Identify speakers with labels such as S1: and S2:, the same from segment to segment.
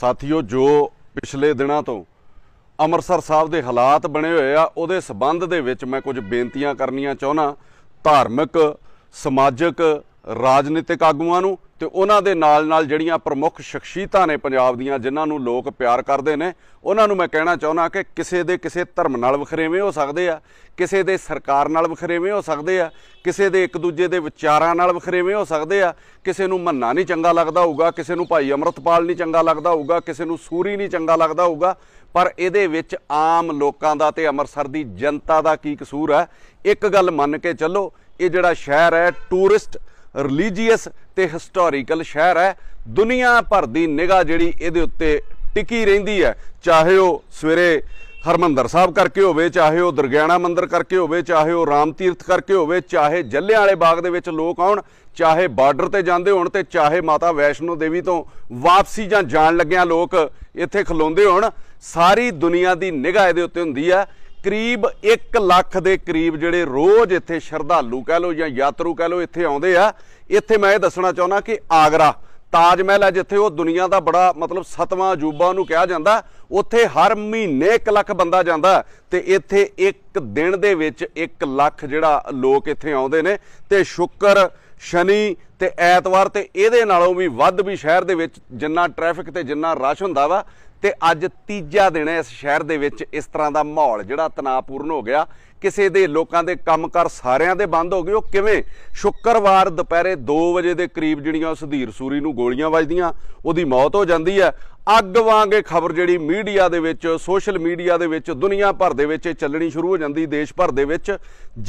S1: ਸਾਥੀਓ ਜੋ ਪਿਛਲੇ ਦਿਨਾਂ ਤੋਂ ਅੰਮ੍ਰਿਤਸਰ ਸਾਹਿਬ ਦੇ ਹਾਲਾਤ ਬਣੇ ਹੋਏ ਆ ਉਹਦੇ ਸਬੰਧ ਦੇ ਵਿੱਚ ਮੈਂ ਕੁਝ ਬੇਨਤੀਆਂ ਕਰਨੀਆਂ ਚਾਹੁੰਨਾ ਧਾਰਮਿਕ ਸਮਾਜਿਕ ਰਾਜਨੀਤਿਕ ਆਗੂਆਂ ਨੂੰ ਤੇ ਉਹਨਾਂ ਦੇ ਨਾਲ ਨਾਲ ਜਿਹੜੀਆਂ ਪ੍ਰਮੁੱਖ ਸ਼ਖਸੀਅਤਾਂ ਨੇ ਪੰਜਾਬ ਦੀਆਂ ਜਿਨ੍ਹਾਂ ਨੂੰ ਲੋਕ ਪਿਆਰ ਕਰਦੇ ਨੇ ਉਹਨਾਂ ਨੂੰ ਮੈਂ ਕਹਿਣਾ ਚਾਹੁੰਦਾ ਕਿ ਕਿਸੇ ਦੇ ਕਿਸੇ ਧਰਮ ਨਾਲ ਵਖਰੇਵੇਂ ਹੋ ਸਕਦੇ ਆ ਕਿਸੇ ਦੇ ਸਰਕਾਰ ਨਾਲ ਵਖਰੇਵੇਂ ਹੋ ਸਕਦੇ ਆ ਕਿਸੇ ਦੇ ਇੱਕ ਦੂਜੇ ਦੇ ਵਿਚਾਰਾਂ ਨਾਲ ਵਖਰੇਵੇਂ ਹੋ ਸਕਦੇ ਆ ਕਿਸੇ ਨੂੰ ਮੰਨਾ ਨਹੀਂ ਚੰਗਾ ਲੱਗਦਾ ਹੋਊਗਾ ਕਿਸੇ ਨੂੰ ਭਾਈ ਅਮਰਤਪਾਲ ਨਹੀਂ ਚੰਗਾ ਲੱਗਦਾ ਹੋਊਗਾ ਕਿਸੇ ਨੂੰ ਸੂਰੀ ਨਹੀਂ ਚੰਗਾ ਲੱਗਦਾ ਹੋਊਗਾ ਪਰ ਇਹਦੇ ਵਿੱਚ ਆਮ ਲੋਕਾਂ ਦਾ ਤੇ ਅੰਮ੍ਰਿਤਸਰ ਦੀ ਜਨਤਾ ਦਾ ਕੀ ਕਸੂਰ ਹੈ ਇੱਕ ਗੱਲ ਮੰਨ ਕੇ ਚੱਲੋ ਇਹ ਜਿਹੜਾ ਸ਼ਹਿਰ ਹੈ ਟੂਰਿਸਟ ਰਿਲੀਜੀਅਸ ਤੇ ਹਿਸਟੋਰੀਕਲ ਸ਼ਹਿਰ ਹੈ ਦੁਨੀਆ ਭਰ ਦੀ ਨਿਗਾਹ ਜਿਹੜੀ ਇਹਦੇ ਉੱਤੇ ਟਿਕੀ ਰਹਿੰਦੀ ਹੈ ਚਾਹੇ ਉਹ ਸਵੇਰੇ ਹਰਮੰਦਰ ਸਾਹਿਬ ਕਰਕੇ ਹੋਵੇ ਚਾਹੇ ਉਹ ਦਰਗਿਆਣਾ ਮੰਦਰ ਕਰਕੇ ਹੋਵੇ ਚਾਹੇ ਉਹ ਰਾਮ ਤੀਰਥ ਕਰਕੇ ਹੋਵੇ ਚਾਹੇ ਜੱਲਿਆਂ ਵਾਲੇ ਬਾਗ ਦੇ ਵਿੱਚ ਲੋਕ ਆਉਣ ਚਾਹੇ ਬਾਰਡਰ ਤੇ ਜਾਂਦੇ ਹੋਣ ਤੇ ਚਾਹੇ ਮਾਤਾ ਵੈਸ਼ਨੋ ਦੇਵੀ ਤੋਂ ਵਾਪਸੀ ਜਾਂ ਜਾਣ ਲੱਗਿਆਂ ਲੋਕ ਇੱਥੇ ਖਲੋਂਦੇ ਹੋਣ ਸਾਰੀ ਦੁਨੀਆ ਦੀ ਨਿਗਾਹ ਇਹਦੇ ਉੱਤੇ ਹੁੰਦੀ ਆ ਕਰੀਬ 1 ਲੱਖ ਦੇ ਕਰੀਬ ਜਿਹੜੇ ਰੋਜ਼ ਇੱਥੇ ਸ਼ਰਧਾਲੂ ਕਹਿ ਲੋ ਜਾਂ ਯਾਤਰੂ ਕਹਿ ਲੋ ਇੱਥੇ ਆਉਂਦੇ ਆ ਇੱਥੇ ਮੈਂ ਇਹ ਦੱਸਣਾ ਚਾਹੁੰਦਾ ਕਿ ਆਗਰਾ ਤਾਜ ਮਹਿਲ ਹੈ ਜਿੱਥੇ ਉਹ ਦੁਨੀਆ ਦਾ ਬੜਾ ਮਤਲਬ ਸਤਵਾਂ ਅਜੂਬਾ ਉਹਨੂੰ ਕਿਹਾ ਜਾਂਦਾ ਉੱਥੇ ਹਰ ਮਹੀਨੇ 1 ਲੱਖ ਬੰਦਾ ਜਾਂਦਾ ਤੇ ਇੱਥੇ ਇੱਕ ਦਿਨ ਦੇ ਵਿੱਚ 1 ਲੱਖ ਜਿਹੜਾ ਲੋਕ ਇੱਥੇ ਆਉਂਦੇ ਨੇ ਤੇ ਸ਼ੁੱਕਰ ਸ਼ਨੀ ਤੇ ਐਤਵਾਰ ਤੇ ਇਹਦੇ ਨਾਲੋਂ ਵੀ ਵੱਧ ਵੀ ਸ਼ਹਿਰ ਦੇ ਵਿੱਚ ਜਿੰਨਾ ਟ੍ਰੈਫਿਕ ਤੇ ਜਿੰਨਾ ਰਸ਼ ਹੁੰਦਾ ਵਾ ਤੇ ਅੱਜ ਤੀਜਾ ਦਿਨ ਹੈ ਇਸ ਸ਼ਹਿਰ ਦੇ ਵਿੱਚ ਇਸ ਤਰ੍ਹਾਂ ਦਾ ਮਾਹੌਲ ਜਿਹੜਾ ਤਣਾਅਪੂਰਨ ਹੋ ਗਿਆ ਕਿਸੇ ਦੇ ਲੋਕਾਂ ਦੇ ਕੰਮਕਾਰ ਸਾਰਿਆਂ ਦੇ ਬੰਦ ਹੋ ਗਏ ਉਹ ਕਿਵੇਂ ਸ਼ੁੱਕਰਵਾਰ ਦੁਪਹਿਰੇ 2 ਵਜੇ ਦੇ ਕਰੀਬ ਜਿਹੜੀਆਂ ਸੁਧੀਰ ਸੂਰੀ ਨੂੰ ਗੋਲੀਆਂ ਵੱਜਦੀਆਂ ਉਹਦੀ ਮੌਤ ਹੋ ਜਾਂਦੀ ਹੈ ਅੱਗ ਵਾਂਗੇ ਖਬਰ ਜਿਹੜੀ ਮੀਡੀਆ ਦੇ ਵਿੱਚ ਸੋਸ਼ਲ ਮੀਡੀਆ ਦੇ ਵਿੱਚ ਦੁਨੀਆ ਭਰ ਦੇ ਵਿੱਚ ਚੱਲਣੀ ਸ਼ੁਰੂ ਹੋ ਜਾਂਦੀ ਦੇਸ਼ ਭਰ ਦੇ ਵਿੱਚ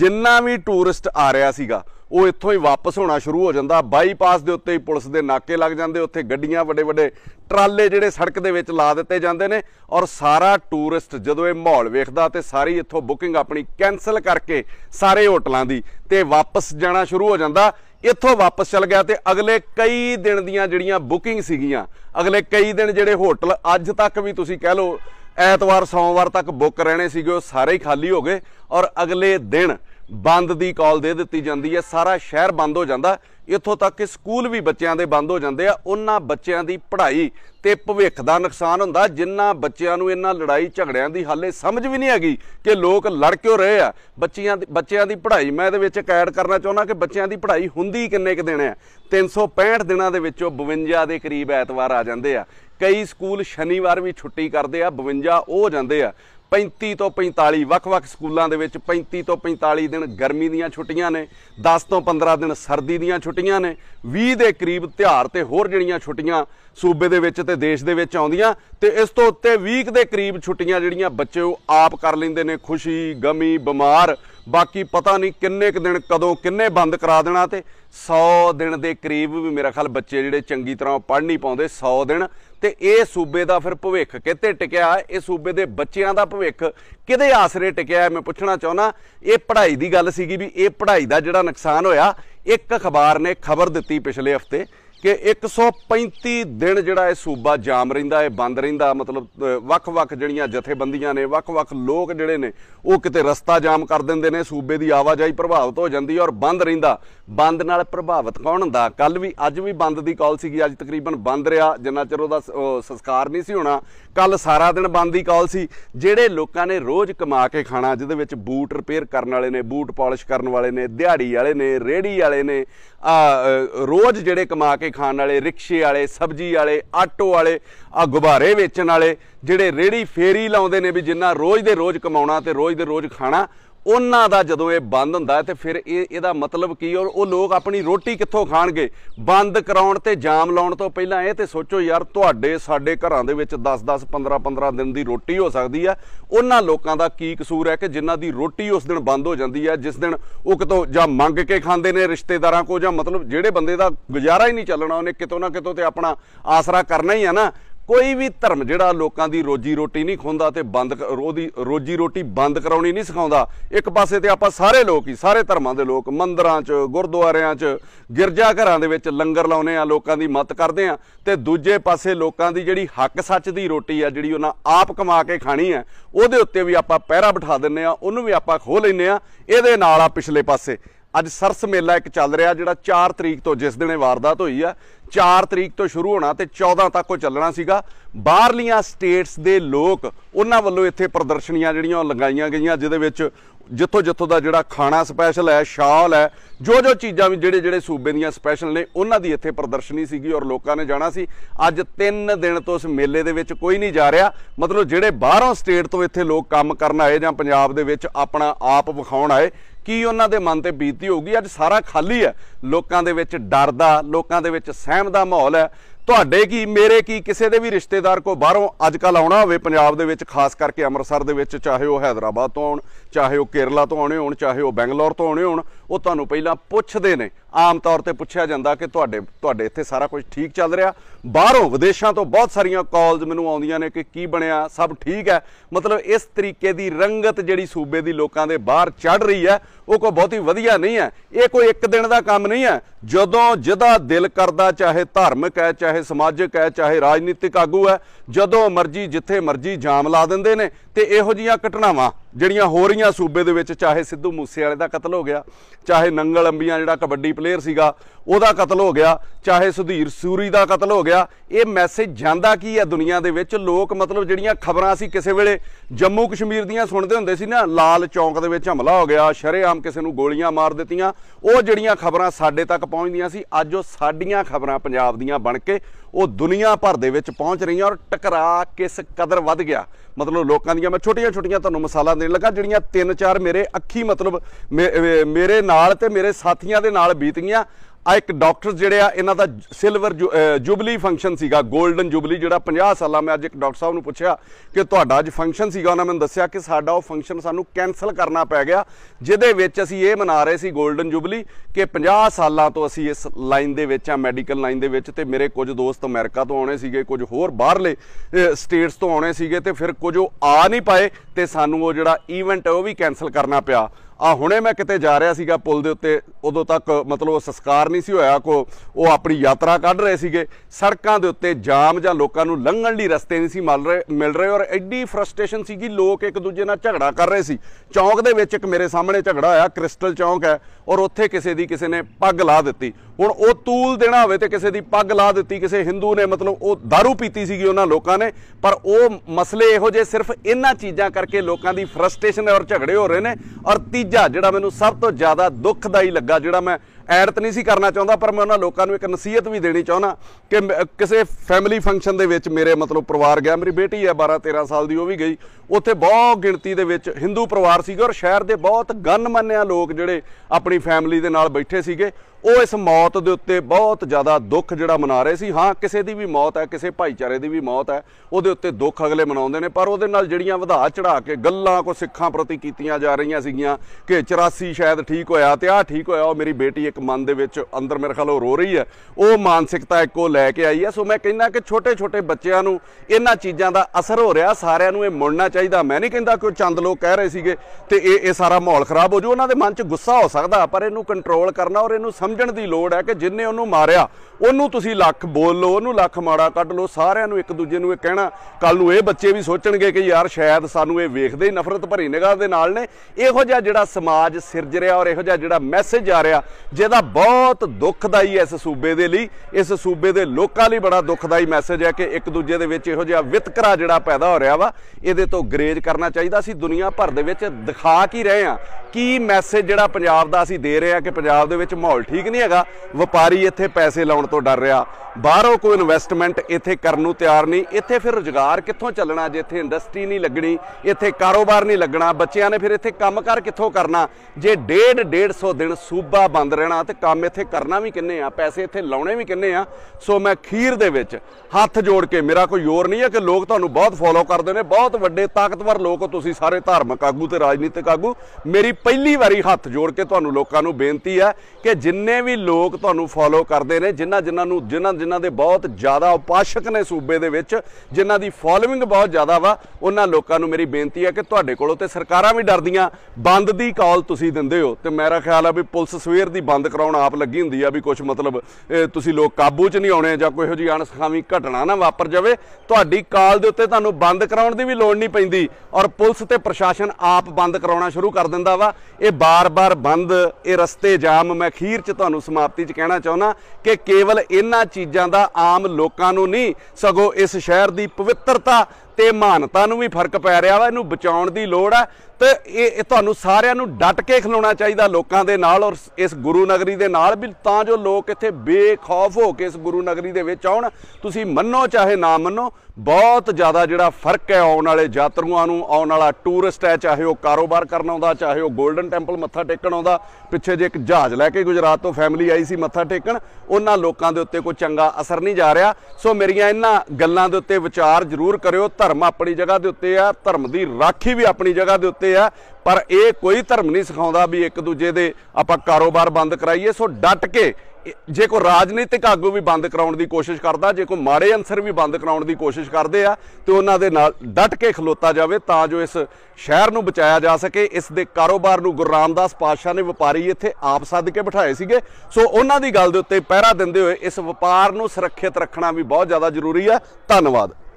S1: ਜਿੰਨਾ ਵੀ ਟੂਰਿਸਟ ਆ ਰਿਹਾ ਸੀਗਾ ਉਹ ਇੱਥੋਂ ਹੀ ਵਾਪਸ ਹੋਣਾ ਸ਼ੁਰੂ ਹੋ ਜਾਂਦਾ ਬਾਈਪਾਸ ਦੇ ਉੱਤੇ ਹੀ ਪੁਲਿਸ ਦੇ ਨਾਕੇ ਲੱਗ ਜਾਂਦੇ ਉੱਥੇ ਗੱਡੀਆਂ ਵੱਡੇ ਵੱਡੇ ਟਰਾਲੇ ਜਿਹੜੇ ਸੜਕ ਦੇ ਵਿੱਚ ਲਾ ਦਿੱਤੇ ਜਾਂਦੇ ਨੇ ਔਰ ਸਾਰਾ ਟੂਰਿਸਟ ਜਦੋਂ ਇਹ ਮਾਹੌਲ ਵੇਖਦਾ ਤੇ ਸਾਰੀ ਇੱਥੋਂ ਬੁਕਿੰਗ ਆਪਣੀ ਕੈਨਸਲ ਕਰਕੇ ਸਾਰੇ ਹੋਟਲਾਂ ਦੀ ਤੇ ਵਾਪਸ ਜਾਣਾ ਸ਼ੁਰੂ ਹੋ ਜਾਂਦਾ ਇੱਥੋਂ ਵਾਪਸ ਚਲ ਗਿਆ ਤੇ ਅਗਲੇ ਕਈ ਦਿਨ ਦੀਆਂ ਜਿਹੜੀਆਂ ਬੁਕਿੰਗ ਸੀਗੀਆਂ ਅਗਲੇ ਕਈ ਦਿਨ ਜਿਹੜੇ ਹੋਟਲ ਅੱਜ ਤੱਕ ਵੀ ਤੁਸੀਂ ਕਹਿ ਲਓ ਐਤਵਾਰ ਸੋਮਵਾਰ ਤੱਕ ਬੁੱਕ ਰਹਿਣੇ ਸੀਗੇ ਉਹ ਸਾਰੇ ਹੀ ਖਾਲੀ ਹੋ ਗਏ ਔਰ ਅਗਲੇ ਦਿਨ ਬੰਦ ਦੀ ਕਾਲ ਦੇ ਦਿੱਤੀ ਜਾਂਦੀ ਹੈ ਸਾਰਾ ਸ਼ਹਿਰ ਬੰਦ ਹੋ ਜਾਂਦਾ ਇੱਥੋਂ ਤੱਕ ਕਿ ਸਕੂਲ ਵੀ ਬੱਚਿਆਂ ਦੇ ਬੰਦ ਹੋ ਜਾਂਦੇ ਆ ਉਹਨਾਂ ਬੱਚਿਆਂ ਦੀ ਪੜ੍ਹਾਈ ਤੇ ਭਵਿੱਖ ਦਾ ਨੁਕਸਾਨ ਹੁੰਦਾ ਜਿੰਨਾ ਬੱਚਿਆਂ ਨੂੰ ਇਹਨਾਂ ਲੜਾਈ ਝਗੜਿਆਂ ਦੀ ਹਾਲੇ ਸਮਝ ਵੀ ਨਹੀਂ ਹੈਗੀ ਕਿ ਲੋਕ ਲੜ ਕਿਉਂ ਰਹੇ ਆ ਬੱਚਿਆਂ ਦੀ ਬੱਚਿਆਂ ਦੀ ਪੜ੍ਹਾਈ ਮੈਂ ਇਹਦੇ ਵਿੱਚ ਐਡ ਕਰਨਾ ਚਾਹੁੰਦਾ ਕਿ ਬੱਚਿਆਂ ਦੀ ਪੜ੍ਹਾਈ ਹੁੰਦੀ ਕਿੰਨੇ ਕੁ ਦਿਨ ਆ 365 ਦਿਨਾਂ ਦੇ ਵਿੱਚੋਂ 52 ਦੇ ਕਰੀਬ ਐਤਵਾਰ ਆ ਜਾਂਦੇ ਆ ਕਈ ਸਕੂਲ ਸ਼ਨੀਵਾਰ ਵੀ ਛੁੱਟੀ ਕਰਦੇ ਆ 52 ਉਹ ਜਾਂਦੇ ਆ 35 ਤੋਂ 45 ਵੱਖ-ਵੱਖ ਸਕੂਲਾਂ ਦੇ ਵਿੱਚ 35 ਤੋਂ 45 ਦਿਨ ਗਰਮੀ ਦੀਆਂ ਛੁੱਟੀਆਂ ਨੇ 10 ਤੋਂ 15 ਦਿਨ ਸਰਦੀ ਦੀਆਂ ਛੁੱਟੀਆਂ ਨੇ 20 ਦੇ ਕਰੀਬ ਤਿਹਾਰ ਤੇ ਹੋਰ ਜਿਹੜੀਆਂ ਛੁੱਟੀਆਂ ਸੂਬੇ ਦੇ ਵਿੱਚ ਤੇ ਦੇਸ਼ ਦੇ ਵਿੱਚ ਆਉਂਦੀਆਂ ਤੇ ਇਸ ਤੋਂ ਉੱਤੇ 20 ਦੇ ਕਰੀਬ ਛੁੱਟੀਆਂ ਜਿਹੜੀਆਂ ਬੱਚੇ ਉਹ ਆਪ ਕਰ ਲੈਂਦੇ ਨੇ ਖੁਸ਼ੀ ਗਮੀ ਬਿਮਾਰ ਬਾਕੀ ਪਤਾ ਨਹੀਂ ਕਿੰਨੇ ਕ ਦਿਨ ਕਦੋਂ ਕਿੰਨੇ ਬੰਦ ਕਰਾ ਦੇਣਾ ਤੇ 100 ਦਿਨ ਦੇ ਕਰੀਬ ਵੀ ਮੇਰਾ ਖਿਆਲ ਬੱਚੇ ਜਿਹੜੇ ਚੰਗੀ ਤਰ੍ਹਾਂ ਪੜ੍ਹ ਨਹੀਂ ਪਾਉਂਦੇ 100 ਦਿਨ ਤੇ ਇਹ ਸੂਬੇ ਦਾ ਫਿਰ ਭਵਿੱਖ ਕਿਤੇ ਟਿਕਿਆ ਇਹ ਸੂਬੇ ਦੇ ਬੱਚਿਆਂ ਦਾ ਭਵਿੱਖ ਕਿਹਦੇ ਆਸਰੇ ਟਿਕਿਆ ਮੈਂ ਪੁੱਛਣਾ ਚਾਹੁੰਦਾ ਇਹ ਪੜ੍ਹਾਈ ਦੀ ਗੱਲ ਸੀਗੀ ਵੀ ਇਹ ਪੜ੍ਹਾਈ ਦਾ ਜਿਹੜਾ ਨੁਕਸਾਨ ਹੋਇਆ ਇੱਕ ਅਖਬਾਰ ਨੇ ਖਬਰ ਦਿੱਤੀ ਪਿਛਲੇ ਹਫਤੇ ਕਿ 135 ਦਿਨ ਜਿਹੜਾ ਇਹ ਸੂਬਾ ਜਾਮ ਰਹਿੰਦਾ ਹੈ ਬੰਦ ਰਹਿੰਦਾ ਮਤਲਬ ਵੱਖ-ਵੱਖ ਜਿਹੜੀਆਂ ਜਥੇਬੰਦੀਆਂ ਨੇ ਵੱਖ-ਵੱਖ ਲੋਕ ਜਿਹੜੇ ਨੇ ਉਹ ਕਿਤੇ ਰਸਤਾ ਜਾਮ ਕਰ ਦਿੰਦੇ ਨੇ ਸੂਬੇ ਦੀ ਆਵਾਜਾਈ ਪ੍ਰਭਾਵਿਤ ਹੋ ਜਾਂਦੀ ਹੈ ਔਰ ਬੰਦ ਰਹਿੰਦਾ ਬੰਦ ਨਾਲ ਪ੍ਰਭਾਵਿਤ ਕੌਣ ਹੁੰਦਾ ਕੱਲ ਵੀ ਅੱਜ ਵੀ ਬੰਦ ਦੀ ਕਾਲ ਸੀਗੀ ਅੱਜ ਤਕਰੀਬਨ ਬੰਦ ਰਿਹਾ ਜਿੰਨਾ ਚਿਰ ਉਹਦਾ ਸੰਸਕਾਰ ਨਹੀਂ ਸੀ ਹੋਣਾ ਕੱਲ ਸਾਰਾ ਦਿਨ ਬੰਦ ਦੀ ਕਾਲ ਸੀ ਜਿਹੜੇ ਲੋਕਾਂ ਨੇ ਰੋਜ਼ ਕਮਾ ਕੇ ਖਾਣਾ ਜਿਹਦੇ ਵਿੱਚ ਬੂਟ ਰਿਪੇਅਰ ਕਰਨ ਵਾਲੇ ਨੇ ਬੂਟ ਪਾਲਿਸ਼ ਕਰਨ ਵਾਲੇ ਨੇ ਦਿਹਾੜੀ ਵਾਲੇ ਨੇ ਰੇੜੀ ਵਾਲੇ ਨੇ ਆ ਰੋਜ਼ ਜਿਹੜੇ ਕਮਾ ਕੇ ਰੋਟੀ ਖਾਣ ਵਾਲੇ ਰਿਕਸ਼ੇ ਵਾਲੇ ਸਬਜ਼ੀ ਵਾਲੇ ਆਟੋ ਵਾਲੇ ਆ ਗੁਬਾਰੇ ਵੇਚਣ ਵਾਲੇ ਜਿਹੜੇ ਰੇੜੀ ਫੇਰੀ ਲਾਉਂਦੇ ਨੇ ਵੀ ਜਿੰਨਾ ਰੋਜ਼ ਦੇ ਰੋਜ਼ ਕਮਾਉਣਾ ਤੇ ਰੋਜ਼ ਦੇ ਰੋਜ਼ ਖਾਣਾ ਉਹਨਾਂ ਦਾ ਜਦੋਂ ਇਹ ਬੰਦ ਹੁੰਦਾ ਤੇ ਫਿਰ ਇਹ ਇਹਦਾ ਮਤਲਬ ਕੀ ਔਰ ਉਹ ਲੋਕ ਆਪਣੀ ਰੋਟੀ ਕਿੱਥੋਂ ਖਾਣਗੇ ਬੰਦ ਕਰਾਉਣ ਤੇ ਜਾਮ ਲਾਉਣ ਤੋਂ ਪਹਿਲਾਂ ਇਹ ਤੇ ਸੋਚੋ ਯਾਰ ਤੁਹਾਡੇ ਸਾਡੇ ਘਰਾਂ ਦੇ ਵਿੱਚ 10-10 15-15 ਦਿਨ ਦੀ ਰੋਟੀ ਹੋ ਸਕਦੀ ਆ ਉਹਨਾਂ ਲੋਕਾਂ ਦਾ ਕੀ ਕਸੂਰ ਹੈ ਕਿ ਜਿਨ੍ਹਾਂ ਦੀ ਰੋਟੀ ਉਸ ਦਿਨ ਬੰਦ ਹੋ ਜਾਂਦੀ ਹੈ ਜਿਸ ਦਿਨ ਉਹ ਕਿਤੋਂ ਜਾਂ ਮੰਗ ਕੇ ਖਾਂਦੇ ਨੇ ਰਿਸ਼ਤੇਦਾਰਾਂ ਕੋ ਜਾਂ ਮਤਲਬ ਜਿਹੜੇ ਬੰਦੇ ਦਾ ਗੁਜ਼ਾਰਾ ਹੀ ਨਹੀਂ ਚੱਲਣਾ ਉਹਨੇ ਕਿਤੋਂ ਨਾ ਕਿਤੋਂ ਤੇ ਆਪਣਾ ਆਸਰਾ ਕਰਨਾ ਹੀ ਆ ਨਾ ਕੋਈ ਵੀ ਧਰਮ ਜਿਹੜਾ ਲੋਕਾਂ ਦੀ ਰੋਜੀ ਰੋਟੀ ਨਹੀਂ ਖੁੰਦਾ ਤੇ ਬੰਦ ਰੋਜੀ ਰੋਟੀ ਬੰਦ ਕਰਾਉਣੀ ਨਹੀਂ ਸਿਖਾਉਂਦਾ ਇੱਕ ਪਾਸੇ ਤੇ ਆਪਾਂ ਸਾਰੇ ਲੋਕ ਹੀ ਸਾਰੇ ਧਰਮਾਂ ਦੇ ਲੋਕ ਮੰਦਰਾਂ 'ਚ ਗੁਰਦੁਆਰਿਆਂ 'ਚ ਗਿਰਜਾ ਘਰਾਂ ਦੇ ਵਿੱਚ ਲੰਗਰ ਲਾਉਨੇ ਆ ਲੋਕਾਂ ਦੀ ਮਤ ਕਰਦੇ ਆ ਤੇ ਦੂਜੇ ਪਾਸੇ ਲੋਕਾਂ ਦੀ ਜਿਹੜੀ ਹੱਕ ਸੱਚ ਦੀ ਰੋਟੀ ਆ ਜਿਹੜੀ ਉਹਨਾਂ ਆਪ ਕਮਾ ਕੇ ਖਾਣੀ ਆ ਉਹਦੇ ਉੱਤੇ ਵੀ ਆਪਾਂ ਪਹਿਰਾ ਬਿਠਾ ਦਿੰਨੇ ਆ ਉਹਨੂੰ ਵੀ ਆਪਾਂ ਖੋਹ ਲੈਨੇ ਆ ਇਹਦੇ ਨਾਲ ਆ ਪਿਛਲੇ ਪਾਸੇ ਅੱਜ ਸਰਸ ਮੇਲਾ ਇੱਕ ਚੱਲ ਰਿਹਾ ਜਿਹੜਾ 4 ਤਰੀਕ ਤੋਂ ਜਿਸ ਦਿਨੇ ਵਾਰਦਾਤ ਹੋਈ ਆ 4 ਤਰੀਕ ਤੋਂ ਸ਼ੁਰੂ ਹੋਣਾ ਤੇ 14 ਤੱਕ ਉਹ ਚੱਲਣਾ ਸੀਗਾ ਬਾਹਰਲੀਆਂ ਸਟੇਟਸ ਦੇ ਲੋਕ ਉਹਨਾਂ ਵੱਲੋਂ ਇੱਥੇ ਪ੍ਰਦਰਸ਼ਨੀਆਂ ਜਿਹੜੀਆਂ ਲਗਾਈਆਂ ਗਈਆਂ ਜਿਹਦੇ ਵਿੱਚ ਜਿੱਥੋਂ ਜਿੱਥੋਂ ਦਾ ਜਿਹੜਾ ਖਾਣਾ ਸਪੈਸ਼ਲ ਹੈ ਸ਼ਾਲ ਹੈ ਜੋ ਜੋ ਚੀਜ਼ਾਂ ਵੀ ਜਿਹੜੇ ਜਿਹੜੇ ਸੂਬੇ ਦੀਆਂ ਸਪੈਸ਼ਲ ਨੇ ਉਹਨਾਂ ਦੀ ਇੱਥੇ ਪ੍ਰਦਰਸ਼ਨੀ ਸੀਗੀ ਔਰ ਲੋਕਾਂ ਨੇ ਜਾਣਾ ਸੀ ਅੱਜ 3 ਦਿਨ ਤੋਂ ਉਸ ਮੇਲੇ ਦੇ ਵਿੱਚ ਕੋਈ ਨਹੀਂ ਜਾ ਰਿਹਾ ਮਤਲਬ ਜਿਹੜੇ ਬਾਹਰੋਂ ਸਟੇਟ ਤੋਂ ਇੱਥੇ ਲੋਕ ਕੰਮ ਕਰਨ ਆਏ ਜਾਂ ਪੰਜਾਬ ਦੇ ਵਿੱਚ ਆਪਣਾ ਆਪ ਵਿਖਾਉਣ ਆਏ ਕੀ ਉਹਨਾਂ ਦੇ ਮਨ ਤੇ ਬੀਤੀ ਹੋਊਗੀ ਅੱਜ ਸਾਰਾ ਖਾਲੀ ਹੈ ਲੋਕਾਂ ਦੇ ਵਿੱਚ ਡਰ ਦਾ ਲੋਕਾਂ ਦੇ ਵਿੱਚ ਸਹਿਮ ਦਾ ਮਾਹੌਲ ਹੈ ਤੁਹਾਡੇ ਕੀ ਮੇਰੇ ਕੀ ਕਿਸੇ ਦੇ ਵੀ ਰਿਸ਼ਤੇਦਾਰ ਕੋ ਬਾਹਰੋਂ ਅੱਜ ਕੱਲ ਆਉਣਾ ਹੋਵੇ ਪੰਜਾਬ ਦੇ ਵਿੱਚ ਖਾਸ ਕਰਕੇ ਅੰਮ੍ਰਿਤਸਰ ਦੇ ਵਿੱਚ ਚਾਹੇ ਉਹ ਹైదరాబాద్ ਤੋਂ ਆਉਣ ਚਾਹੇ ਉਹ ਕੇਰਲਾ ਤੋਂ ਆਉਣੇ ਹੋਣ ਚਾਹੇ ਉਹ ਬੈਂਗਲੌਰ ਤੋਂ ਆਉਣੇ ਹੋਣ ਉਹ ਤੁਹਾਨੂੰ ਪਹਿਲਾਂ ਪੁੱਛਦੇ ਨੇ ਆਮ ਤੌਰ ਤੇ ਪੁੱਛਿਆ ਜਾਂਦਾ ਕਿ ਤੁਹਾਡੇ ਤੁਹਾਡੇ ਇੱਥੇ ਸਾਰਾ ਕੁਝ ਠੀਕ ਚੱਲ ਰਿਹਾ ਬਾਹਰੋਂ ਵਿਦੇਸ਼ਾਂ ਤੋਂ ਬਹੁਤ ਸਾਰੀਆਂ ਕਾਲਸ ਮੈਨੂੰ ਆਉਂਦੀਆਂ ਨੇ ਕਿ ਕੀ ਬਣਿਆ ਸਭ ਠੀਕ ਹੈ ਮਤਲਬ ਇਸ ਤਰੀਕੇ ਦੀ ਰੰਗਤ ਜਿਹੜੀ ਸੂਬੇ ਦੀ ਲੋਕਾਂ ਦੇ ਬਾਹਰ ਚੜ ਰਹੀ ਹੈ ਉਹ ਕੋਈ ਬਹੁਤੀ ਵਧੀਆ ਨਹੀਂ ਹੈ ਇਹ ਕੋਈ ਇੱਕ ਦਿਨ ਦਾ ਕੰਮ ਨਹੀਂ ਹੈ ਜਦੋਂ ਜਿਹਦਾ ਦਿਲ ਕਰਦਾ ਚਾਹੇ ਧਾਰਮਿਕ ਹੈ ਚਾਹੇ ਸਮਾਜਿਕ ਹੈ ਚਾਹੇ ਰਾਜਨੀਤਿਕ ਆਗੂ ਹੈ ਜਦੋਂ ਮਰਜ਼ੀ ਜਿੱਥੇ ਮਰਜ਼ੀ ਜਾਮ ਲਾ ਦਿੰਦੇ ਨੇ ਤੇ ਇਹੋ ਜੀਆਂ ਘਟਨਾਵਾਂ ਜਿਹੜੀਆਂ ਹੋ ਰਹੀਆਂ ਸੂਬੇ ਦੇ ਵਿੱਚ ਚਾਹੇ ਸਿੱਧੂ ਮੂਸੇ ਵਾਲੇ ਦਾ ਕਤਲ ਹੋ ਗਿਆ ਚਾਹੇ ਨੰਗਲ ਅੰਬੀਆਂ ਜਿਹੜਾ ਕਬੱਡੀ ਪਲੇਅਰ ਸੀਗਾ ਉਹਦਾ ਕਤਲ ਹੋ ਗਿਆ ਚਾਹੇ ਸੁਧੀਰ ਸੂਰੀ ਦਾ ਕਤਲ ਹੋ ਗਿਆ ਇਹ ਮੈਸੇਜ ਜਾਂਦਾ ਕੀ ਹੈ ਦੁਨੀਆ ਦੇ ਵਿੱਚ ਲੋਕ ਮਤਲਬ ਜਿਹੜੀਆਂ ਖਬਰਾਂ ਸੀ ਕਿਸੇ ਵੇਲੇ ਜੰਮੂ ਕਸ਼ਮੀਰ ਦੀਆਂ ਸੁਣਦੇ ਹੁੰਦੇ ਸੀ ਨਾ ਲਾਲ ਚੌਂਕ ਦੇ ਵਿੱਚ ਹਮਲਾ ਹੋ ਗਿਆ ਸ਼ਰੇਆਮ ਕਿਸੇ ਨੂੰ ਗੋਲੀਆਂ ਮਾਰ ਦਿੱਤੀਆਂ ਉਹ ਜਿਹੜੀਆਂ ਖਬਰਾਂ ਸਾਡੇ ਤੱਕ ਪਹੁੰਚਦੀਆਂ ਸੀ ਅੱਜ ਉਹ ਸਾਡੀਆਂ ਖਬਰਾਂ ਪੰਜਾਬ ਦੀਆਂ ਬਣ ਕੇ ਉਹ ਦੁਨੀਆ ਭਰ ਦੇ ਵਿੱਚ ਪਹੁੰਚ ਰਹੀਆਂ ਔਰ ਟਕਰਾ ਕਿਸ ਕਦਰ ਵੱਧ ਗਿਆ ਮਤਲਬ ਲੋਕਾਂ ਦੀਆਂ ਮੈਂ ਛੋਟੀਆਂ-ਛੋਟੀਆਂ ਤੁਹਾਨੂੰ ਮਿਸਾਲਾਂ ਦੇਣ ਲੱਗਾ ਜਿਹੜੀਆਂ ਤਿੰਨ ਚਾਰ ਮੇਰੇ ਅੱਖੀ ਮਤਲਬ ਮੇਰੇ ਨਾਲ ਤੇ ਮੇਰੇ ਸਾਥੀਆਂ ਦੇ ਨਾਲ ਬੀਤ ਗਈਆਂ ਆ ਇੱਕ ਡਾਕਟਰ ਜਿਹੜੇ ਆ ਇਹਨਾਂ ਦਾ ਸਿਲਵਰ ਜੁਬਲੀ ਫੰਕਸ਼ਨ ਸੀਗਾ 골ਡਨ ਜੁਬਲੀ ਜਿਹੜਾ 50 ਸਾਲਾਂ ਮੈਂ ਅੱਜ ਇੱਕ ਡਾਕਟਰ ਸਾਹਿਬ ਨੂੰ ਪੁੱਛਿਆ ਕਿ ਤੁਹਾਡਾ ਅੱਜ ਫੰਕਸ਼ਨ ਸੀਗਾ ਉਹਨਾਂ ਮੈਨੂੰ ਦੱਸਿਆ ਕਿ ਸਾਡਾ ਉਹ ਫੰਕਸ਼ਨ ਸਾਨੂੰ ਕੈਨਸਲ ਕਰਨਾ ਪੈ ਗਿਆ ਜਿਹਦੇ ਵਿੱਚ ਅਸੀਂ ਇਹ ਮਨਾ ਰਹੇ ਸੀ 골ਡਨ ਜੁਬਲੀ ਕਿ 50 ਸਾਲਾਂ ਤੋਂ ਅਸੀਂ ਇਸ ਲਾਈਨ ਦੇ ਵਿੱਚ ਆ ਮੈਡੀਕਲ ਲਾਈਨ ਦੇ ਵਿੱਚ ਤੇ ਮੇਰੇ ਕੁਝ ਦੋਸਤ ਅਮਰੀਕਾ ਤੋਂ ਆਉਣੇ ਸੀਗੇ ਕੁਝ ਹੋਰ ਬਾਹਰਲੇ ਸਟੇਟਸ ਤੋਂ ਆਉਣੇ ਸੀਗੇ ਤੇ ਫਿਰ ਕੁਝ ਆ ਨਹੀਂ ਪਾਏ ਤੇ ਸਾਨੂੰ ਉਹ ਜਿਹੜਾ ਈਵੈਂਟ ਉਹ ਵੀ ਕੈਨਸਲ ਕਰਨਾ ਪਿਆ ਆ ਹੁਣੇ ਮੈਂ ਕਿਤੇ ਜਾ ਰਿਹਾ ਸੀਗਾ ਪੁਲ ਦੇ ਉੱਤੇ ਉਦੋਂ ਤੱਕ ਮਤਲਬ ਉਹ ਸੰਸਕਾਰ ਨਹੀਂ ਸੀ ਹੋਇਆ ਕੋ ਉਹ ਆਪਣੀ ਯਾਤਰਾ ਕੱਢ ਰਹੇ ਸੀਗੇ ਸੜਕਾਂ ਦੇ ਉੱਤੇ ਜਾਮ ਜਾਂ ਲੋਕਾਂ ਨੂੰ ਲੰਘਣ ਲਈ ਰਸਤੇ ਨਹੀਂ ਸੀ ਮਿਲ ਰਹੇ ਮਿਲ ਰਹੇ ਔਰ ਐਡੀ ਫਰਸਟ੍ਰੇਸ਼ਨ ਸੀਗੀ ਲੋਕ ਇੱਕ ਦੂਜੇ ਨਾਲ ਝਗੜਾ ਕਰ ਰਹੇ ਸੀ ਚੌਂਕ ਦੇ ਵਿੱਚ ਇੱਕ ਮੇਰੇ ਸਾਹਮਣੇ ਝਗੜਾ ਹੋਇਆ ਕ੍ਰਿਸਟਲ ਚੌਂਕ ਹੈ ਔਰ ਉੱਥੇ ਕਿਸੇ ਦੀ ਕਿਸੇ ਨੇ ਪੱਗ ਲਾ ਦਿੱਤੀ ਹੁਣ ਉਹ ਤੂਲ ਦੇਣਾ ਹੋਵੇ ਤੇ ਕਿਸੇ ਦੀ ਪੱਗ ਲਾ ਦਿੱਤੀ ਕਿਸੇ ਹਿੰਦੂ ਨੇ ਮਤਲਬ ਉਹ दारू ਪੀਤੀ ਸੀਗੀ ਉਹਨਾਂ ਲੋਕਾਂ ਨੇ ਪਰ ਉਹ ਮਸਲੇ ਇਹੋ ਜੇ ਸਿਰਫ ਇਹਨਾਂ ਚੀਜ਼ਾਂ ਕਰਕੇ ਲੋਕਾਂ ਦੀ ਫਰਸਟ੍ਰੇਸ਼ਨ ਔਰ ਝਗੜੇ ਹੋ ਰਹੇ ਨੇ ਔਰ ਤੀਜਾ ਜਿਹੜਾ ਮੈਨੂੰ ਸਭ ਤੋਂ ਜ਼ਿਆਦਾ ਦੁੱਖਦਾਈ ਲੱਗਾ ਜਿਹੜਾ ਮੈਂ ਐਡ ਤਾਂ ਨਹੀਂ ਸੀ ਕਰਨਾ ਚਾਹੁੰਦਾ ਪਰ ਮੈਂ ਉਹਨਾਂ ਲੋਕਾਂ ਨੂੰ ਇੱਕ ਨਸੀਹਤ ਵੀ ਦੇਣੀ ਚਾਹੁੰਦਾ ਕਿ ਕਿਸੇ ਫੈਮਿਲੀ ਫੰਕਸ਼ਨ ਦੇ ਵਿੱਚ ਮੇਰੇ ਮਤਲਬ ਪਰਿਵਾਰ ਗਿਆ ਮੇਰੀ ਬੇਟੀ ਹੈ 12 13 ਸਾਲ ਦੀ ਉਹ ਵੀ ਗਈ ਉੱਥੇ ਬਹੁਤ ਗਿਣਤੀ ਦੇ ਵਿੱਚ ਹਿੰਦੂ ਪਰਿਵਾਰ ਸੀਗਾ ਔਰ ਸ਼ਹਿਰ ਦੇ ਬਹੁਤ ਮੰਨਿਆ ਲੋਕ ਜਿਹੜੇ ਆਪਣੀ ਫੈਮਿਲੀ ਦੇ ਨਾਲ ਬੈਠੇ ਸੀਗੇ ਉਹ ਇਸ ਮੌਤ ਦੇ ਉੱਤੇ ਬਹੁਤ ਜ਼ਿਆਦਾ ਦੁੱਖ ਜਿਹੜਾ ਮਨਾ ਰਹੇ ਸੀ ਹਾਂ ਕਿਸੇ ਦੀ ਵੀ ਮੌਤ ਹੈ ਕਿਸੇ ਭਾਈਚਾਰੇ ਦੀ ਵੀ ਮੌਤ ਹੈ ਉਹਦੇ ਉੱਤੇ ਦੁੱਖ ਅਗਲੇ ਮਨਾਉਂਦੇ ਨੇ ਪਰ ਉਹਦੇ ਨਾਲ ਜਿਹੜੀਆਂ ਵਧਾ ਚੜਾ ਕੇ ਗੱਲਾਂ ਕੋ ਸਿੱਖਾਂ ਪ੍ਰਤੀ ਕੀਤੀਆਂ ਜਾ ਰਹੀਆਂ ਸੀਗੀਆਂ ਕਿ 84 ਸ਼ਾਇਦ ਠੀਕ ਹੋਇਆ ਤੇ ਆ ਠੀਕ ਹੋਇਆ ਉਹ ਮੇਰੀ ਬੇਟੀ ਇੱਕ ਮਨ ਦੇ ਵਿੱਚ ਅੰਦਰ ਮੇਰੇ ਖਿਆਲ ਉਹ ਰੋ ਰਹੀ ਹੈ ਉਹ ਮਾਨਸਿਕਤਾ ਇੱਕੋ ਲੈ ਕੇ ਆਈ ਹੈ ਸੋ ਮੈਂ ਕਹਿੰਦਾ ਕਿ ਛੋਟੇ-ਛੋਟੇ ਬੱਚਿਆਂ ਨੂੰ ਇਹਨਾਂ ਚੀਜ਼ਾਂ ਦਾ ਅਸਰ ਹੋ ਰਿਹਾ ਸਾਰਿਆਂ ਨੂੰ ਇਹ ਮੁੜਨਾ ਚਾਹੀਦਾ ਮੈਂ ਨਹੀਂ ਕਹਿੰਦਾ ਕਿ ਉਹ ਚੰਦ ਲੋਕ ਕਹਿ ਰਹੇ ਸੀਗੇ ਤੇ ਇਹ ਇਹ ਸਾਰਾ ਮਾਹੌਲ ਖਰਾਬ ਹੋ ਜੂ ਉਹਨਾਂ ਦੇ ਮਨ 'ਚ ਗੁੱਸਾ ਹੋ ਸਕਦਾ ਪਰ ਇਹਨੂੰ ਕੰਟਰੋਲ ਕਰਨਾ ਔਰ ਇਹਨੂੰ ਸਮਝਣ ਦੀ ਲੋੜ ਹੈ ਕਿ ਜਿੰਨੇ ਉਹਨੂੰ ਮਾਰਿਆ ਉਹਨੂੰ ਤੁਸੀਂ ਲੱਖ ਬੋਲ ਲਓ ਉਹਨੂੰ ਲੱਖ ਮਾੜਾ ਕੱਢ ਲਓ ਸਾਰਿਆਂ ਨੂੰ ਇੱਕ ਦੂਜੇ ਨੂੰ ਇਹ ਕਹਿਣਾ ਕੱਲ ਨੂੰ ਇਹ ਬੱਚੇ ਵੀ ਸੋਚਣਗੇ ਕਿ ਯਾਰ ਸ਼ਾਇਦ ਸਾਨੂੰ ਇਹ ਵੇਖਦੇ ਹੀ ਨਫ਼ਰਤ ਭਰੀ ਨਿਗਾਹ ਦੇ ਨਾਲ ਨੇ ਇਹੋ ਜਿਹਾ ਜਿਹੜਾ ਸਮਾਜ ਸਿਰਜ ਰਿਹਾ ਔਰ ਇਹੋ ਜਿਹਾ ਜਿਹੜਾ ਮੈਸੇਜ ਆ ਰਿਹਾ ਜਿਹਦਾ ਬਹੁਤ ਦੁੱਖਦਾਈ ਹੈ ਇਸ ਸੂਬੇ ਦੇ ਲਈ ਇਸ ਸੂਬੇ ਦੇ ਲੋਕਾਂ ਲਈ ਬੜਾ ਦੁੱਖਦਾਈ ਮੈਸੇਜ ਹੈ ਕਿ ਇੱਕ ਦੂਜੇ ਦੇ ਵਿੱਚ ਇਹੋ ਜਿਹਾ ਵਿਤਕਰਾ ਜਿਹੜਾ ਪੈਦਾ ਹੋ ਰਿਹਾ ਵਾ ਇਹਦੇ ਤੋਂ ਗਰੇਜ ਕਰਨਾ ਚਾਹੀਦਾ ਸੀ ਦੁਨੀਆ ਭਰ ਦੇ ਵਿੱਚ ਦਿਖਾ ਕੀ ਰਹੇ ਆ ਕੀ ਮੈਸੇਜ ਜਿਹੜਾ ਪੰਜਾਬ ਦਾ ਅਸੀਂ ਦੇ ਰਹੇ ਆ ਕਿ ਪੰਜਾਬ ਦੇ ਵਿੱਚ ਮਾਹੌਲ ਠੀਕ ਠੀਕ ਨਹੀਂ ਹੈਗਾ ਵਪਾਰੀ ਇੱਥੇ ਪੈਸੇ ਲਾਉਣ ਤੋਂ ਡਰ ਰਿਹਾ ਬਾਹਰੋਂ ਕੋਈ ਇਨਵੈਸਟਮੈਂਟ ਇੱਥੇ ਕਰਨ ਨੂੰ ਤਿਆਰ ਨਹੀਂ ਇੱਥੇ ਫਿਰ ਰੁਜ਼ਗਾਰ ਕਿੱਥੋਂ ਚੱਲਣਾ ਜੇ ਇੱਥੇ ਇੰਡਸਟਰੀ ਨਹੀਂ ਲੱਗਣੀ ਇੱਥੇ ਕਾਰੋਬਾਰ ਨਹੀਂ ਲੱਗਣਾ ਬੱਚਿਆਂ ਨੇ ਫਿਰ ਇੱਥੇ ਕੰਮਕਾਰ ਕਿੱਥੋਂ ਕਰਨਾ ਜੇ ਡੇਢ 150 ਦਿਨ ਸੂਬਾ ਬੰਦ ਰਹਿਣਾ ਤੇ ਕੰਮ ਇੱਥੇ ਕਰਨਾ ਵੀ ਕਿੰਨੇ ਆ ਪੈਸੇ ਇੱਥੇ ਲਾਉਣੇ ਵੀ ਕਿੰਨੇ ਆ ਸੋ ਮੈਂ ਖੀਰ ਦੇ ਵਿੱਚ ਹੱਥ ਜੋੜ ਕੇ ਮੇਰਾ ਕੋਈ ਯੋਰ ਨਹੀਂ ਹੈ ਕਿ ਲੋਕ ਤੁਹਾਨੂੰ ਬਹੁਤ ਫੋਲੋ ਕਰਦੇ ਨੇ ਬਹੁਤ ਵੱਡੇ ਤਾਕਤਵਰ ਲੋਕ ਤੁਸੀਂ ਸਾਰੇ ਧਾਰਮਿਕ ਆਗੂ ਤੇ ਰਾਜਨੀਤਿਕ ਆਗੂ ਮੇਰੀ ਪਹਿਲੀ ਵਾਰੀ ਹੱਥ ਜੋੜ ਕੇ ਤੁਹਾਨੂੰ ਲੋਕਾਂ ਨੂੰ ਬੇਨਤੀ ਹੈ ਕਿ ਜਿੰਨੇ ਜਿੰਨੇ ਵੀ ਲੋਕ ਤੁਹਾਨੂੰ ਫੋਲੋ ਕਰਦੇ ਨੇ ਜਿਨ੍ਹਾਂ ਜਿਨ੍ਹਾਂ ਨੂੰ ਜਿਨ੍ਹਾਂ ਜਿਨ੍ਹਾਂ ਦੇ ਬਹੁਤ ਜ਼ਿਆਦਾ ਉਪਾਸ਼ਕ ਨੇ ਸੂਬੇ ਦੇ ਵਿੱਚ ਜਿਨ੍ਹਾਂ ਦੀ ਫੋਲੋਇੰਗ ਬਹੁਤ ਜ਼ਿਆਦਾ ਵਾ ਉਹਨਾਂ ਲੋਕਾਂ ਨੂੰ ਮੇਰੀ ਬੇਨਤੀ ਹੈ ਕਿ ਤੁਹਾਡੇ ਕੋਲੋਂ ਤੇ ਸਰਕਾਰਾਂ ਵੀ ਡਰਦੀਆਂ ਬੰਦ ਦੀ ਕਾਲ ਤੁਸੀਂ ਦਿੰਦੇ ਹੋ ਤੇ ਮੇਰਾ ਖਿਆਲ ਆ ਵੀ ਪੁਲਿਸ ਸਵੇਰ ਦੀ ਬੰਦ ਕਰਾਉਣ ਆਪ ਲੱਗੀ ਹੁੰਦੀ ਆ ਵੀ ਕੁਝ ਮਤਲਬ ਤੁਸੀਂ ਲੋਕ ਕਾਬੂ 'ਚ ਨਹੀਂ ਆਉਣੇ ਜਾਂ ਕੋਈ ਹੋਜੀ ਜੀ ਅਣਸਖਾਵੀ ਘਟਨਾ ਨਾ ਵਾਪਰ ਜਾਵੇ ਤੁਹਾਡੀ ਕਾਲ ਦੇ ਉੱਤੇ ਤੁਹਾਨੂੰ ਬੰਦ ਕਰਾਉਣ ਦੀ ਵੀ ਲੋੜ ਨਹੀਂ ਪੈਂਦੀ ਔਰ ਪੁਲਿਸ ਤੇ ਪ੍ਰਸ਼ਾਸਨ ਆਪ ਬੰਦ ਕਰਾਉਣਾ ਸ਼ੁਰੂ ਕਰ ਦਿੰਦਾ ਵਾ ਇਹ ਬਾਰ-ਬਾਰ ਬੰਦ ਇਹ ਰਸਤੇ ਜਾਮ ਮੈਂ ਖੀਰ 'ਚ ਤੁਹਾਨੂੰ ਸਮਾਪਤੀ 'ਚ ਕਹਿਣਾ ਚਾਹੁੰਦਾ ਕਿ ਕੇਵਲ ਇਹਨਾਂ ਚੀਜ਼ਾਂ ਦਾ ਆਮ ਲੋਕਾਂ ਨੂੰ ਨਹੀਂ ਸਗੋਂ ਇਸ ਸ਼ਹਿਰ ਦੀ ਪਵਿੱਤਰਤਾ ਤੇ ਮਾਨਤਾ ਨੂੰ ਵੀ ਫਰਕ ਪੈ ਰਿਹਾ ਵਾ ਇਹਨੂੰ ਬਚਾਉਣ ਦੀ ਲੋੜ ਆ ਤੇ ਇਹ ਤੁਹਾਨੂੰ ਸਾਰਿਆਂ ਨੂੰ ਡਟ ਕੇ ਖਲੋਣਾ ਚਾਹੀਦਾ ਲੋਕਾਂ ਦੇ ਨਾਲ ਔਰ ਇਸ ਗੁਰੂ ਨਗਰੀ ਦੇ ਨਾਲ ਵੀ ਤਾਂ ਜੋ ਲੋਕ ਇੱਥੇ ਬੇਖੌਫ ਹੋ ਕੇ ਇਸ ਗੁਰੂ ਨਗਰੀ ਦੇ ਵਿੱਚ ਆਉਣ ਤੁਸੀਂ ਮੰਨੋ ਚਾਹੇ ਨਾ ਮੰਨੋ ਬਹੁਤ ਜ਼ਿਆਦਾ ਜਿਹੜਾ ਫਰਕ ਹੈ ਆਉਣ ਵਾਲੇ ਯਾਤਰੂਆਂ ਨੂੰ ਆਉਣ ਵਾਲਾ ਟੂਰਿਸਟ ਹੈ ਚਾਹੇ ਉਹ ਕਾਰੋਬਾਰ ਕਰਨ ਆਉਂਦਾ ਚਾਹੇ ਉਹ 골ਡਨ ਟੈਂਪਲ ਮੱਥਾ ਟੇਕਣ ਆਉਂਦਾ ਪਿੱਛੇ ਜੇ ਇੱਕ ਜਹਾਜ਼ ਲੈ ਕੇ ਗੁਜਰਾਤ ਤੋਂ ਫੈਮਿਲੀ ਆਈ ਸੀ ਮੱਥਾ ਟੇਕਣ ਉਹਨਾਂ ਲੋਕਾਂ ਦੇ ਉੱਤੇ ਕੋਈ ਚੰਗਾ ਅਸਰ ਨਹੀਂ ਜਾ ਰਿਹਾ ਸੋ ਮੇਰੀਆਂ ਇਹਨਾਂ ਗੱਲਾਂ ਦੇ ਉੱਤੇ ਵਿਚਾਰ ਜ਼ਰੂਰ ਕਰਿਓ ਧਰਮ ਆਪਣੀ ਜਗ੍ਹਾ ਦੇ ਉੱਤੇ ਆ ਧਰਮ ਦੀ ਰਾਖੀ ਵੀ ਆਪਣੀ ਜਗ੍ਹਾ ਦੇ ਉੱਤੇ ਆ ਪਰ ਇਹ ਕੋਈ ਧਰਮ ਨਹੀਂ ਸਿਖਾਉਂਦਾ ਵੀ ਇੱਕ ਦੂਜੇ ਦੇ ਆਪਾਂ ਕਾਰੋਬਾਰ ਬੰਦ ਕਰਾਈਏ ਸੋ ਡਟ ਕੇ ਜੇ ਕੋ ਰਾਜਨੀਤਿਕ ਆਗੂ ਵੀ ਬੰਦ ਕਰਾਉਣ ਦੀ ਕੋਸ਼ਿਸ਼ ਕਰਦਾ ਜੇ ਕੋ ਮਾੜੇ ਅੰਸਰ ਵੀ ਬੰਦ ਕਰਾਉਣ ਦੀ ਕੋਸ਼ਿਸ਼ ਕਰਦੇ ਆ ਤੇ ਉਹਨਾਂ ਦੇ ਨਾਲ ਡਟ ਕੇ ਖਲੋਤਾ ਜਾਵੇ ਤਾਂ ਜੋ ਇਸ ਸ਼ਹਿਰ ਨੂੰ ਬਚਾਇਆ ਜਾ ਸਕੇ ਇਸ ਦੇ ਕਾਰੋਬਾਰ ਨੂੰ ਗੁਰੂ ਰਾਮਦਾਸ ਪਾਤਸ਼ਾਹ ਨੇ ਵਪਾਰੀ ਇੱਥੇ ਆਪ ਸੱਦ ਕੇ ਬਿਠਾਏ ਸੀਗੇ ਸੋ ਉਹਨਾਂ ਦੀ ਗੱਲ ਦੇ ਉੱਤੇ ਪਹਿਰਾ ਦਿੰਦੇ ਹੋਏ ਇਸ ਵਪਾਰ ਨੂੰ ਸੁਰੱਖਿਅਤ ਰੱਖਣਾ ਵੀ ਬਹੁਤ ਜ਼ਿਆਦਾ ਜ਼ਰੂਰੀ ਆ ਧੰਨਵਾਦ